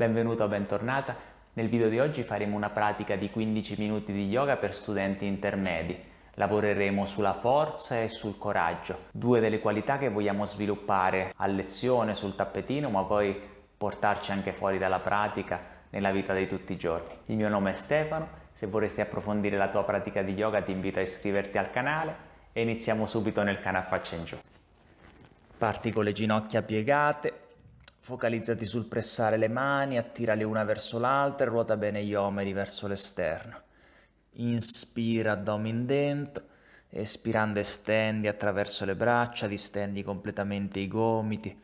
Benvenuto o bentornata, nel video di oggi faremo una pratica di 15 minuti di yoga per studenti intermedi. Lavoreremo sulla forza e sul coraggio, due delle qualità che vogliamo sviluppare a lezione, sul tappetino, ma poi portarci anche fuori dalla pratica nella vita di tutti i giorni. Il mio nome è Stefano, se vorresti approfondire la tua pratica di yoga ti invito a iscriverti al canale e iniziamo subito nel canafaccia in giù. Parti con le ginocchia piegate, Focalizzati sul pressare le mani, attirale una verso l'altra e ruota bene gli omeri verso l'esterno. Inspira addomin dentro, espirando estendi attraverso le braccia, distendi completamente i gomiti,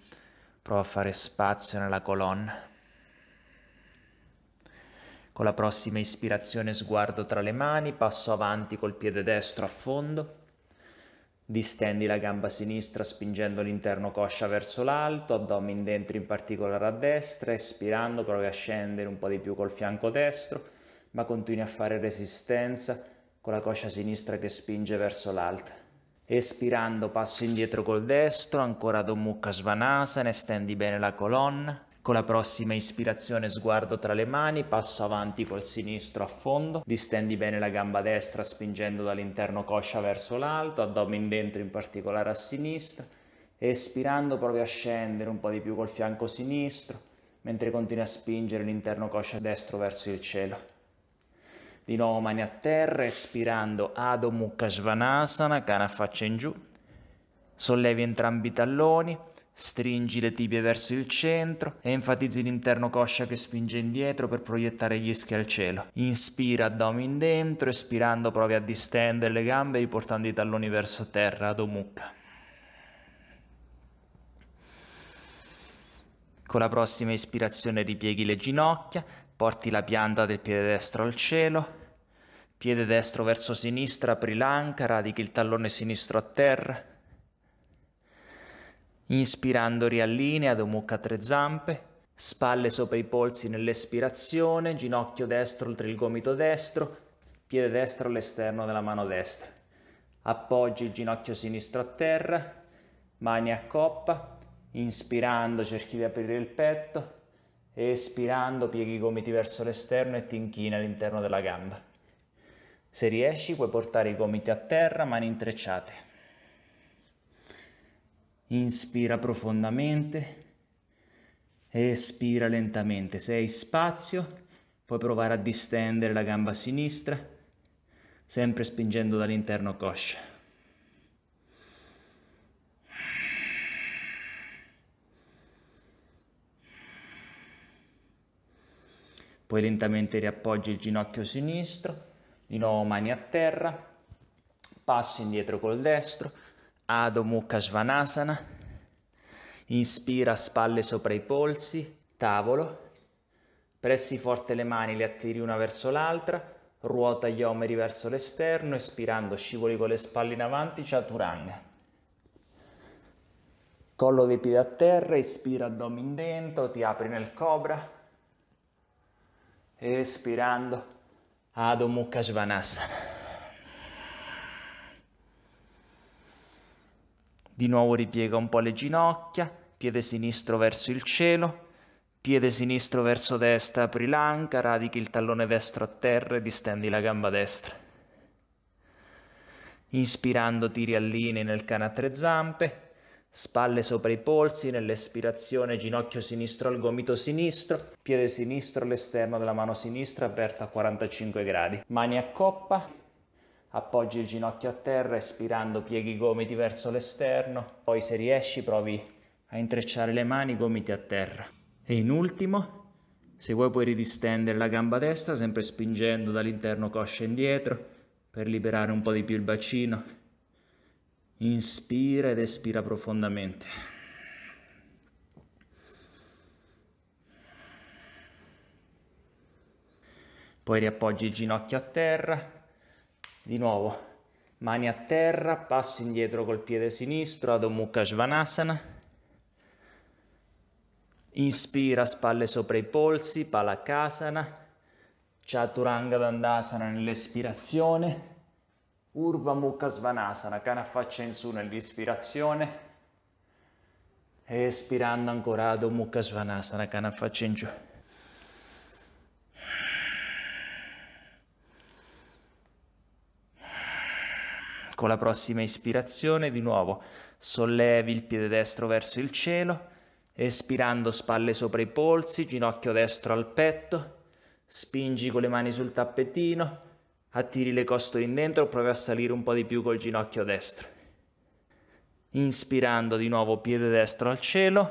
prova a fare spazio nella colonna. Con la prossima ispirazione sguardo tra le mani, passo avanti col piede destro a fondo Distendi la gamba sinistra spingendo l'interno coscia verso l'alto, addome dentro in particolare a destra, espirando provi a scendere un po' di più col fianco destro, ma continui a fare resistenza con la coscia sinistra che spinge verso l'alto. Espirando passo indietro col destro, ancora Dommukha Svanasana, estendi bene la colonna, con la prossima ispirazione sguardo tra le mani, passo avanti col sinistro a fondo, distendi bene la gamba destra spingendo dall'interno coscia verso l'alto, addomen dentro in particolare a sinistra, espirando provi a scendere un po' di più col fianco sinistro, mentre continui a spingere l'interno coscia destro verso il cielo. Di nuovo mani a terra, espirando Adho Mukha Svanasana, cana faccia in giù. Sollevi entrambi i talloni, Stringi le tibie verso il centro e enfatizzi l'interno coscia che spinge indietro per proiettare gli ischi al cielo. Inspira addomin dentro, espirando provi a distendere le gambe riportando i talloni verso terra ad omucca. Con la prossima ispirazione ripieghi le ginocchia, porti la pianta del piede destro al cielo, piede destro verso sinistra, apri l'anca, radichi il tallone sinistro a terra, Inspirando riallinea ad mucca a tre zampe, spalle sopra i polsi nell'espirazione, ginocchio destro oltre il gomito destro, piede destro all'esterno della mano destra. Appoggi il ginocchio sinistro a terra, mani a coppa, inspirando cerchi di aprire il petto, espirando pieghi i gomiti verso l'esterno e ti inchini all'interno della gamba. Se riesci puoi portare i gomiti a terra, mani intrecciate inspira profondamente, espira lentamente, Se hai spazio, puoi provare a distendere la gamba sinistra, sempre spingendo dall'interno coscia. Poi lentamente riappoggi il ginocchio sinistro, di nuovo mani a terra, passo indietro col destro, Adho Mukha Svanasana. Inspira spalle sopra i polsi, tavolo. Pressi forte le mani, le attiri una verso l'altra. Ruota gli omeri verso l'esterno, espirando scivoli con le spalle in avanti, chaturanga. Collo dei piedi a terra, espira addomin dentro, ti apri nel cobra. Espirando Adho Mukha Svanasana. Di nuovo ripiega un po' le ginocchia, piede sinistro verso il cielo, piede sinistro verso destra, apri l'anca, radichi il tallone destro a terra e distendi la gamba destra. Inspirando tiri allini nel cane a tre zampe, spalle sopra i polsi, nell'espirazione ginocchio sinistro al gomito sinistro, piede sinistro all'esterno della mano sinistra aperta a 45 gradi, mani a coppa, appoggi il ginocchio a terra, espirando pieghi i gomiti verso l'esterno, poi se riesci provi a intrecciare le mani, i gomiti a terra. E in ultimo, se vuoi puoi ridistendere la gamba destra, sempre spingendo dall'interno coscia indietro, per liberare un po' di più il bacino. Inspira ed espira profondamente. Poi riappoggi il ginocchio a terra, di nuovo, mani a terra, passo indietro col piede sinistro, Adho Mukha Svanasana. Inspira, spalle sopra i polsi, Palakasana. Chaturanga Dandasana nell'espirazione. Urva Mukha Svanasana, cana faccia in su nell'ispirazione. Espirando ancora Adho Mukha Svanasana, cana faccia in giù. Con la prossima ispirazione, di nuovo, sollevi il piede destro verso il cielo, espirando spalle sopra i polsi, ginocchio destro al petto, spingi con le mani sul tappetino, attiri le costole in dentro, provi a salire un po' di più col ginocchio destro. Inspirando di nuovo piede destro al cielo,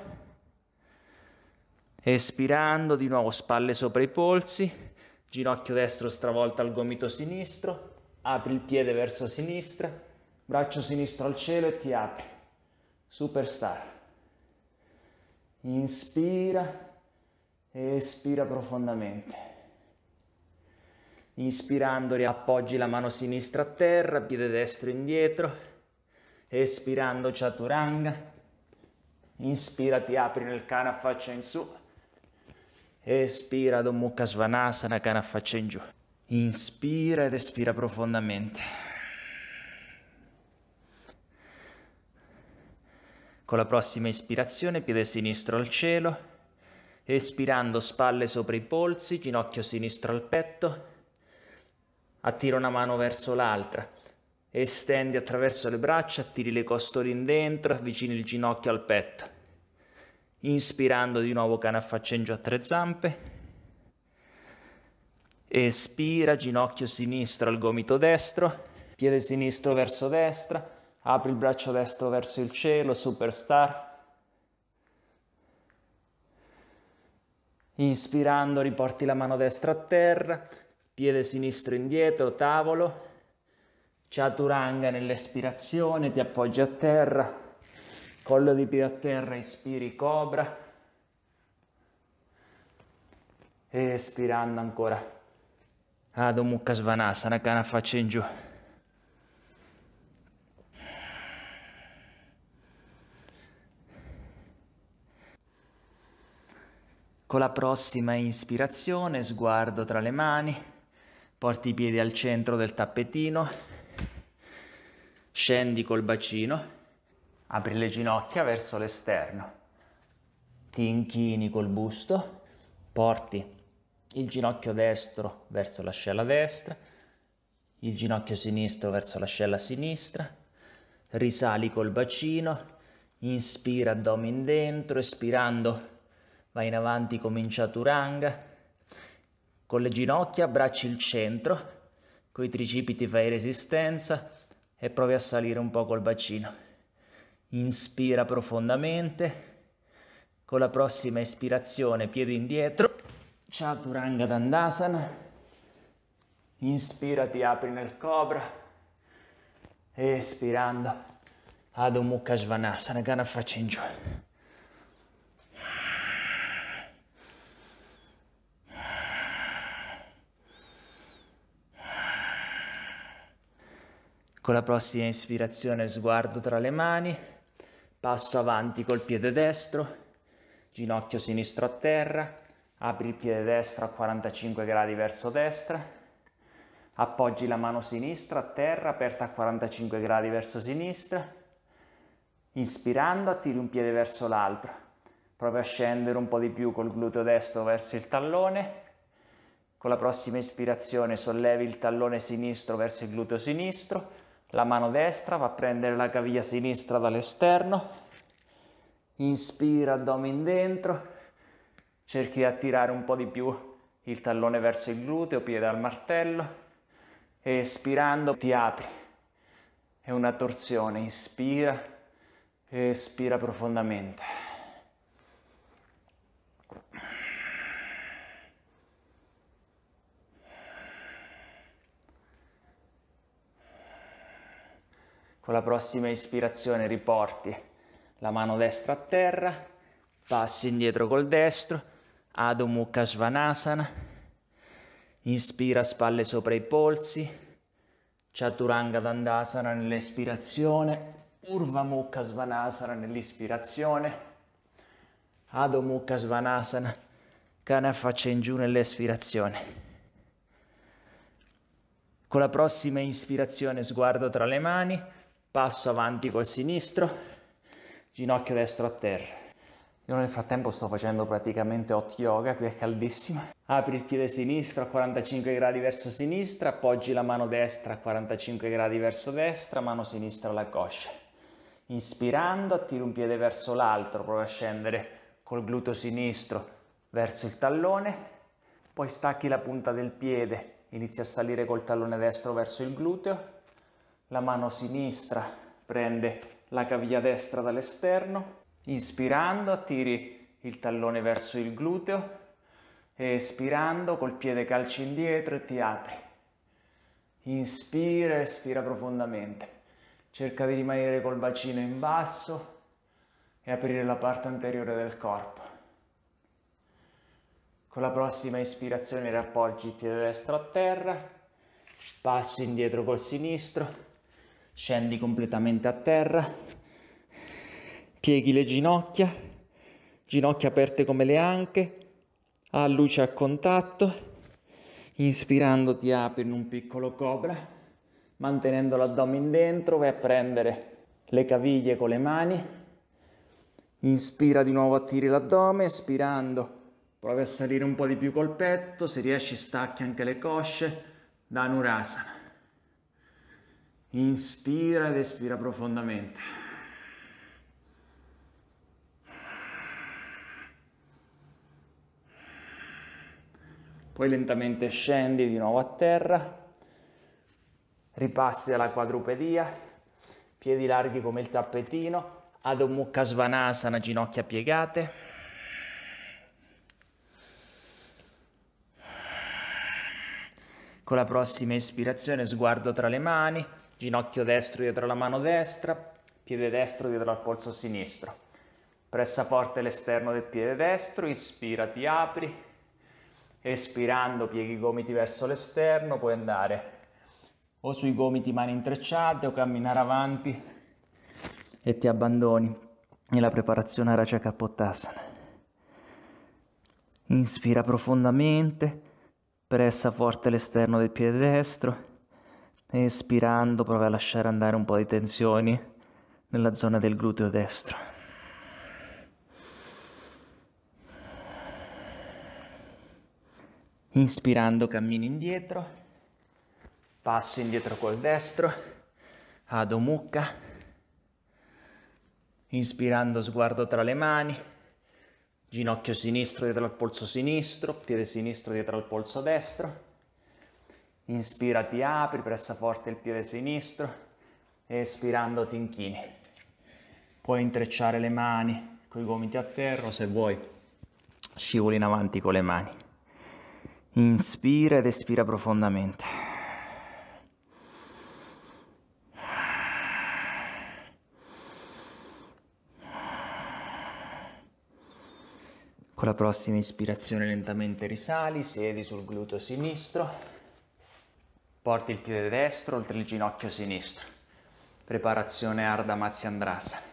espirando di nuovo spalle sopra i polsi, ginocchio destro stravolta al gomito sinistro, apri il piede verso sinistra, braccio sinistro al cielo e ti apri. Superstar. Inspira, espira profondamente. Inspirando riappoggi la mano sinistra a terra, piede destro indietro. Espirando chaturanga. Inspira, ti apri nel a faccia in su. Espira, Domukha Svanasana, a faccia in giù. Inspira ed espira profondamente. Con la prossima ispirazione, piede sinistro al cielo, espirando spalle sopra i polsi, ginocchio sinistro al petto, attira una mano verso l'altra, estendi attraverso le braccia, attiri le costoline dentro, avvicini il ginocchio al petto. Inspirando di nuovo cane a giù a tre zampe, espira, ginocchio sinistro al gomito destro, piede sinistro verso destra, apri il braccio destro verso il cielo, superstar. Inspirando riporti la mano destra a terra, piede sinistro indietro, tavolo, chaturanga nell'espirazione, ti appoggi a terra, collo di piede a terra, ispiri cobra, espirando ancora Ah, mucca Adho Svanasana, Kana faccia in giù. Con la prossima ispirazione, sguardo tra le mani, porti i piedi al centro del tappetino, scendi col bacino, apri le ginocchia verso l'esterno, ti inchini col busto, porti il ginocchio destro verso l'ascella destra, il ginocchio sinistro verso l'ascella sinistra, risali col bacino, inspira addomen dentro, espirando vai in avanti comincia turanga, con le ginocchia abbracci il centro, con i tricipiti fai resistenza e provi a salire un po' col bacino. Inspira profondamente, con la prossima ispirazione piedi indietro, Chaturanga Dandasana, inspira ti apri nel cobra, espirando ad Mukha Svanasana, gana faccia in giù. Con la prossima ispirazione sguardo tra le mani, passo avanti col piede destro, ginocchio sinistro a terra, apri il piede destro a 45 gradi verso destra, appoggi la mano sinistra a terra aperta a 45 gradi verso sinistra, inspirando attiri un piede verso l'altro, provi a scendere un po' di più col gluteo destro verso il tallone, con la prossima ispirazione sollevi il tallone sinistro verso il gluteo sinistro, la mano destra va a prendere la caviglia sinistra dall'esterno, inspira addomen dentro, cerchi di attirare un po' di più il tallone verso il gluteo, piede al martello e espirando ti apri. È una torsione, inspira e espira profondamente. Con la prossima ispirazione riporti la mano destra a terra, passi indietro col destro, Adho Mukha Svanasana, inspira spalle sopra i polsi, Chaturanga Dandasana nell'espirazione, Urva Mukha Svanasana nell'ispirazione, Adho Mukha Svanasana, cana faccia in giù nell'espirazione. Con la prossima ispirazione sguardo tra le mani, passo avanti col sinistro, ginocchio destro a terra. Io nel frattempo sto facendo praticamente hot yoga, qui è caldissima. Apri il piede sinistro a 45 gradi verso sinistra, appoggi la mano destra a 45 gradi verso destra, mano sinistra alla coscia. Inspirando, attiri un piede verso l'altro, prova a scendere col gluteo sinistro verso il tallone, poi stacchi la punta del piede, inizi a salire col tallone destro verso il gluteo, la mano sinistra prende la caviglia destra dall'esterno, Inspirando attiri il tallone verso il gluteo, espirando col piede calci indietro e ti apri. Inspira, espira profondamente. Cerca di rimanere col bacino in basso e aprire la parte anteriore del corpo. Con la prossima ispirazione rappoggi il piede destro a terra, passo indietro col sinistro, scendi completamente a terra, Pieghi le ginocchia, ginocchia aperte come le anche, a luce a contatto. Inspirando ti apri in un piccolo cobra, mantenendo l'addome dentro, vai a prendere le caviglie con le mani. Inspira di nuovo, attiri l'addome, espirando provi a salire un po' di più col petto, se riesci stacchi anche le cosce Danurasana. Inspira ed espira profondamente. poi lentamente scendi di nuovo a terra, ripassi dalla quadrupedia, piedi larghi come il tappetino, Adho Mukha Svanasana, ginocchia piegate. Con la prossima ispirazione sguardo tra le mani, ginocchio destro dietro la mano destra, piede destro dietro al polso sinistro. Pressa forte l'esterno del piede destro, ispira, ti apri, Espirando pieghi i gomiti verso l'esterno, puoi andare o sui gomiti mani intrecciate o camminare avanti e ti abbandoni nella preparazione Raja Kapottasana. Inspira profondamente, pressa forte l'esterno del piede destro, espirando prova a lasciare andare un po' di tensioni nella zona del gluteo destro. Inspirando cammino indietro, passo indietro col destro, Adho mucca, Inspirando sguardo tra le mani, ginocchio sinistro dietro al polso sinistro, piede sinistro dietro al polso destro. Inspira ti apri, pressa forte il piede sinistro, espirando ti inchini. Puoi intrecciare le mani con i gomiti a terra o se vuoi scivoli in avanti con le mani. Inspira ed espira profondamente. Con la prossima ispirazione lentamente risali, siedi sul gluteo sinistro, porti il piede destro oltre il ginocchio sinistro. Preparazione Ardha Matsyandrasana.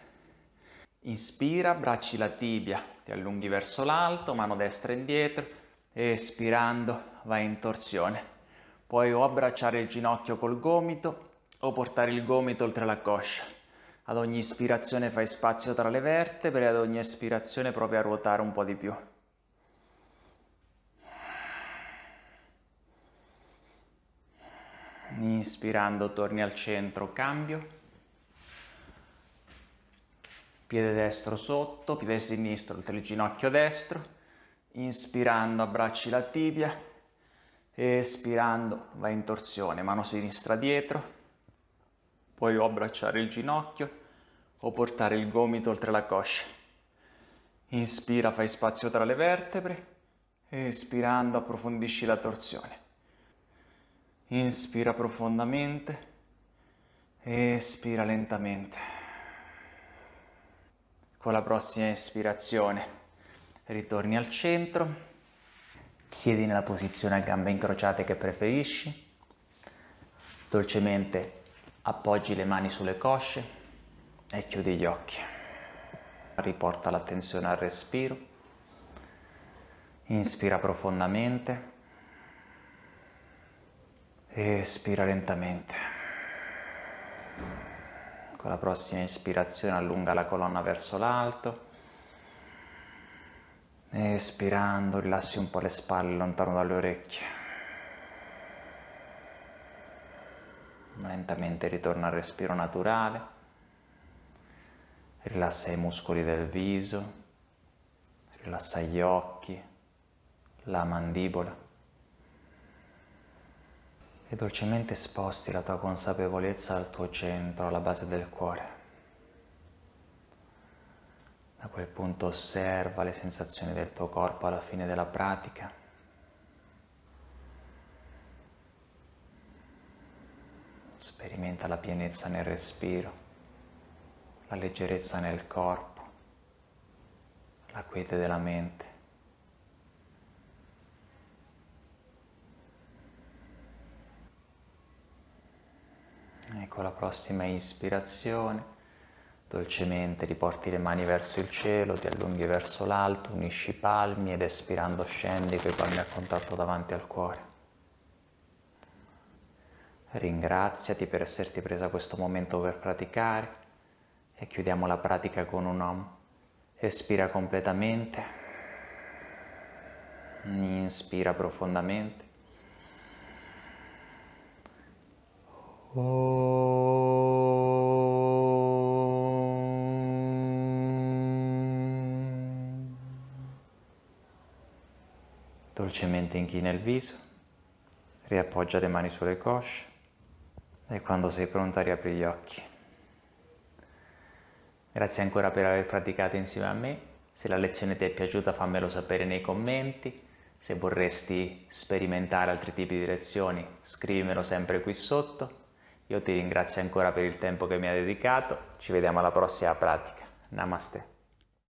Inspira, bracci la tibia, ti allunghi verso l'alto, mano destra indietro, espirando vai in torsione. Puoi o abbracciare il ginocchio col gomito o portare il gomito oltre la coscia. Ad ogni ispirazione fai spazio tra le vertebre e ad ogni espirazione provi a ruotare un po' di più. Inspirando torni al centro, cambio. Piede destro sotto, piede sinistro oltre il ginocchio destro Inspirando abbracci la tibia, espirando vai in torsione, mano sinistra dietro, puoi o abbracciare il ginocchio o portare il gomito oltre la coscia. Inspira, fai spazio tra le vertebre, espirando approfondisci la torsione. Inspira profondamente, espira lentamente. Con la prossima ispirazione ritorni al centro, siedi nella posizione a gambe incrociate che preferisci, dolcemente appoggi le mani sulle cosce e chiudi gli occhi. Riporta l'attenzione al respiro, inspira profondamente, espira lentamente. Con la prossima ispirazione allunga la colonna verso l'alto, Espirando, rilassi un po' le spalle lontano dalle orecchie. Lentamente ritorna al respiro naturale. Rilassa i muscoli del viso, rilassa gli occhi, la mandibola e dolcemente sposti la tua consapevolezza al tuo centro, alla base del cuore. A quel punto osserva le sensazioni del tuo corpo alla fine della pratica. Sperimenta la pienezza nel respiro, la leggerezza nel corpo, la quiete della mente. Ecco la prossima ispirazione. Dolcemente riporti le mani verso il cielo, ti allunghi verso l'alto, unisci i palmi ed espirando scendi con i palmi a contatto davanti al cuore. Ringraziati per esserti presa questo momento per praticare e chiudiamo la pratica con un om. Espira completamente, inspira profondamente. Oh. Dolcemente inchina il viso, riappoggia le mani sulle cosce e quando sei pronta riapri gli occhi. Grazie ancora per aver praticato insieme a me. Se la lezione ti è piaciuta fammelo sapere nei commenti. Se vorresti sperimentare altri tipi di lezioni scrivimelo sempre qui sotto. Io ti ringrazio ancora per il tempo che mi hai dedicato. Ci vediamo alla prossima pratica. Namaste.